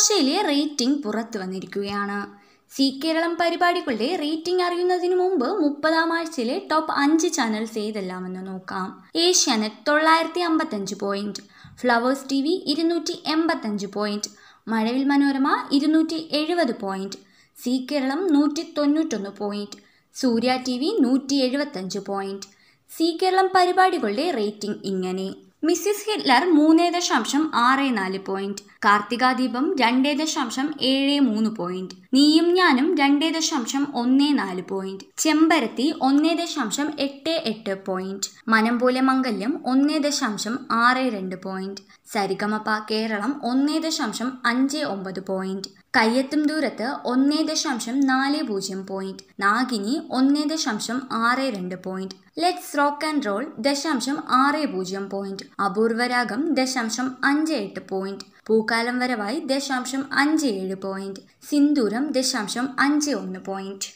ഭാഷയിലെ റേറ്റിംഗ് പുറത്തു വന്നിരിക്കുകയാണ് സി കേരളം പരിപാടികളുടെ റേറ്റിംഗ് അറിയുന്നതിന് മുമ്പ് മുപ്പതാം ആഴ്ചയിലെ ടോപ്പ് അഞ്ച് ചാനൽസ് ഏതെല്ലാമെന്ന് നോക്കാം ഏഷ്യാനെറ്റ് തൊള്ളായിരത്തി അമ്പത്തഞ്ച് പോയിന്റ് ഫ്ലവേഴ്സ് ടി വി ഇരുന്നൂറ്റി എൺപത്തഞ്ച് പോയിന്റ് മഴവിൽ മനോരമ ഇരുന്നൂറ്റി എഴുപത് പോയിന്റ് സി കേരളം നൂറ്റി തൊണ്ണൂറ്റൊന്ന് പോയിന്റ് സൂര്യ ടി വി നൂറ്റി എഴുപത്തഞ്ച് പോയിന്റ് സി കേരളം പരിപാടികളുടെ റേറ്റിംഗ് ഇങ്ങനെ മിസ്സിസ് ഹിറ്റ്ലർ മൂന്ന് ദശാംശം ആറ് നാല് പോയിന്റ് കാർത്തികാദീപം രണ്ടേ ദശാംശം ഏഴ് മൂന്ന് പോയിന്റ് നീയും ഞാനും രണ്ടേ ദശാംശം ഒന്ന് നാല് പോയിന്റ് ചെമ്പരത്തി ഒന്നേ ദശാംശം എട്ട് എട്ട് പോയിന്റ് മനം പോലെ മംഗല്യം ഒന്നേ ദശാംശം ആറ് രണ്ട് പോയിന്റ് സരിഗമപ്പ കേരളം ഒന്നേ ദശാംശം അഞ്ച് ഒമ്പത് പോയിന്റ് കയ്യത്തും ദൂരത്ത് ഒന്നേ ദശാംശം നാല് പൂജ്യം പോയിന്റ് നാഗിനി ഒന്നേ ദശാംശം ആറ് രണ്ട് point let's rock and roll ദശാംശം ആറ് പൂജ്യം പോയിന്റ് അപൂർവരാഗം ദശാംശം അഞ്ച് എട്ട് പോയിന്റ് പൂക്കൾ മുക്കാലം വരവായി ദശാംശം അഞ്ച് ഏഴ് പോയിന്റ് സിന്ദൂരം ദശാംശം അഞ്ച് ഒന്ന് പോയിന്റ്